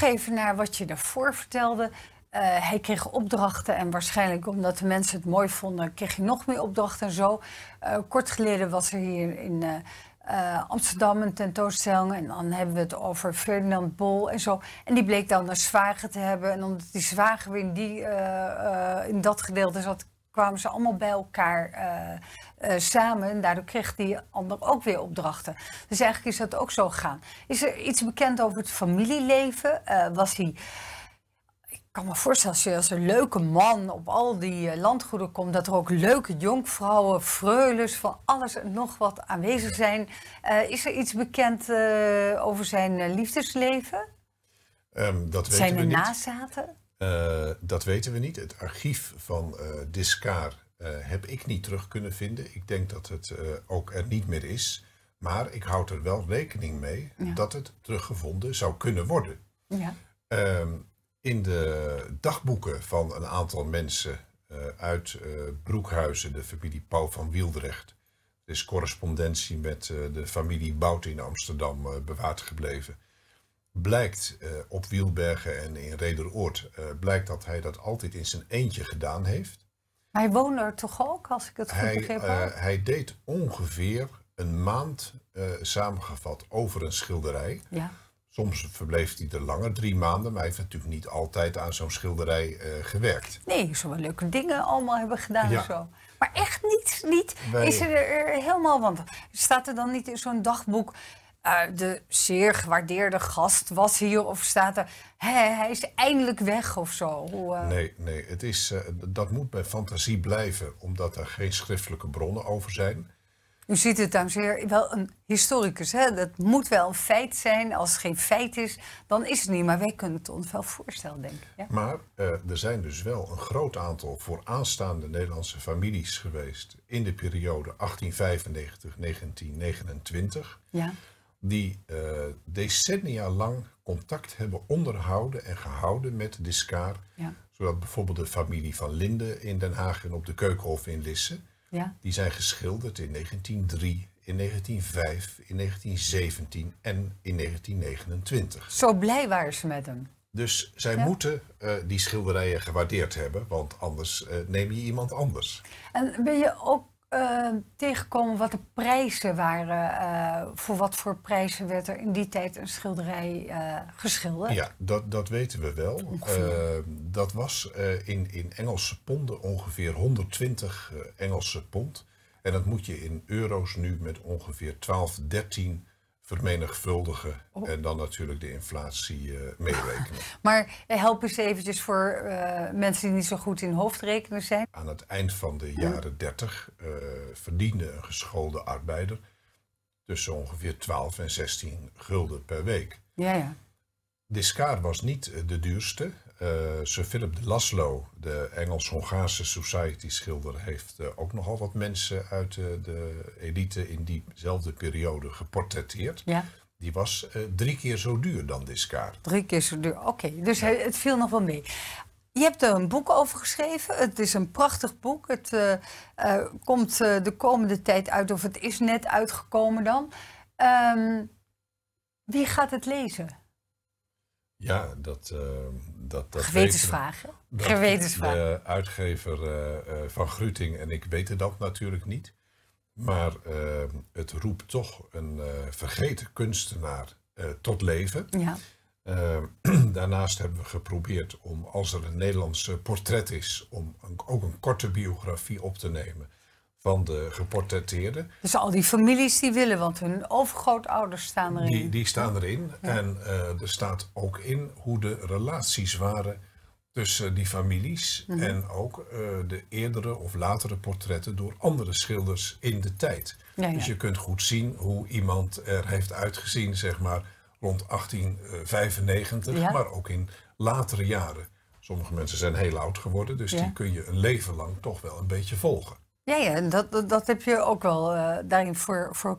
even naar wat je daarvoor vertelde. Eh, hij kreeg opdrachten en waarschijnlijk omdat de mensen het mooi vonden, kreeg hij nog meer opdrachten en zo. Uh, kort geleden was er hier in eh, Amsterdam een tentoonstelling en dan hebben we het over Ferdinand Bol en zo. En die bleek dan een zwager te hebben en omdat die zwager weer in, die, in dat gedeelte zat, kwamen ze allemaal bij elkaar eh, eh, samen. daardoor kreeg die ander ook weer opdrachten. Dus eigenlijk is dat ook zo gegaan. Is er iets bekend over het familieleven? Eh, was hij. Ik kan me voorstellen, als je als een leuke man op al die landgoeden komt, dat er ook leuke jonkvrouwen, freules, van alles en nog wat aanwezig zijn. is er iets bekend over zijn liefdesleven? Um, dat weten zijn we er nazaten? Eh, dat weten we niet. Het archief van uh, Discar eh, heb ik niet terug kunnen vinden. Ik denk dat het ook er niet meer is. Maar ik houd er wel rekening mee dat het teruggevonden zou kunnen worden. Ja. Ehm, in de dagboeken van een aantal mensen uit Broekhuizen, de familie Pauw van Wieldrecht, er is correspondentie met de familie Bout in Amsterdam bewaard gebleven blijkt eh, op Wielbergen en in Rederoord, eh, blijkt dat hij dat altijd in zijn eentje gedaan heeft. Hij woonde er toch ook, als ik het goed hij, begreep? Eh, hij deed ongeveer een maand samengevat over een schilderij. Ja. Soms verbleef hij er langer, drie maanden, maar hij heeft natuurlijk niet altijd aan zo'n schilderij gewerkt. Nee, zo wel leuke dingen allemaal hebben gedaan ja. zo. Maar echt niet, niet is er, er helemaal, want staat er dan niet in zo'n dagboek eh, de zeer gewaardeerde gast was hier of staat er, hij is eindelijk weg of zo. Eh, nee, nee het is, eh, dat moet bij fantasie blijven, omdat er geen schriftelijke bronnen over zijn. U ziet het, dan zeer wel een historicus. Hè? Dat moet wel een feit zijn. Als het geen feit is, dan is het niet. Maar wij kunnen het ons wel voorstellen, denk ik. Ja? Maar er zijn dus wel een groot aantal vooraanstaande Nederlandse families geweest... in de periode 1895-1929. Ja die eh, decennia lang contact hebben onderhouden en gehouden met Discar. Ja. Zodat bijvoorbeeld de familie van Linde in Den Haag en op de Keukenhof in Lisse, ja. die zijn geschilderd in 1903, in 1905, in 1917 en in 1929. Zo blij waren ze met hem. Dus zij moeten eh, die schilderijen gewaardeerd hebben, want anders eh, neem je iemand anders. En ben je ook Ehm, tegenkomen wat de prijzen waren. Eh, voor wat voor prijzen werd er in die tijd een schilderij eh, geschilderd? Ja, dat, dat weten we wel. Eh, dat was in, in Engelse ponden ongeveer 120 Engelse pond. En dat moet je in euro's nu met ongeveer 12, 13 vermenigvuldigen oh. en dan natuurlijk de inflatie uh, meerekenen. maar eh, help eens eventjes dus voor eh, mensen die niet zo goed in hoofdrekenen zijn. Aan het eind van de jaren 30 verdiende een geschoolde arbeider tussen ongeveer 12 en 16 gulden per week. Ja, ja. Discard was niet de duurste uh, Sir Philip de Laszlo, de Engels-Hongaarse society schilder, heeft eh, ook nogal wat mensen uit eh, de elite in diezelfde periode geportretteerd. Ja. Die was drie keer zo duur dan kaart. Drie keer zo duur, oké. Dus het viel nog wel mee. Je hebt er een boek over geschreven. Het is een prachtig boek. Het komt de komende tijd uit, of het is net uitgekomen dan. Ehm, wie gaat het lezen? Ja, dat... Uh, dat, dat Gewetensvragen. Dat De uitgever eh, eh, van Gruting en ik weten dat natuurlijk niet. Maar het roept toch een vergeten kunstenaar tot leven. Ja. daarnaast hebben we geprobeerd om, als er een Nederlandse portret is, om ook een korte biografie op te nemen van de geportretteerden. Dus al die families die willen, want hun overgrootouders staan erin. Die, die staan erin. En eh, er staat ook in hoe de relaties waren tussen die families mhm. en ook eh, de eerdere of latere portretten door andere schilders in de tijd. Dus je kunt goed zien hoe iemand er heeft uitgezien, zeg maar, rond 1895, eh, maar ook in latere jaren. Sommige mensen zijn heel oud geworden, dus die kun je een leven lang toch wel een beetje volgen. Ja, ja dat, dat, dat heb je ook wel uh, daarin voor, voor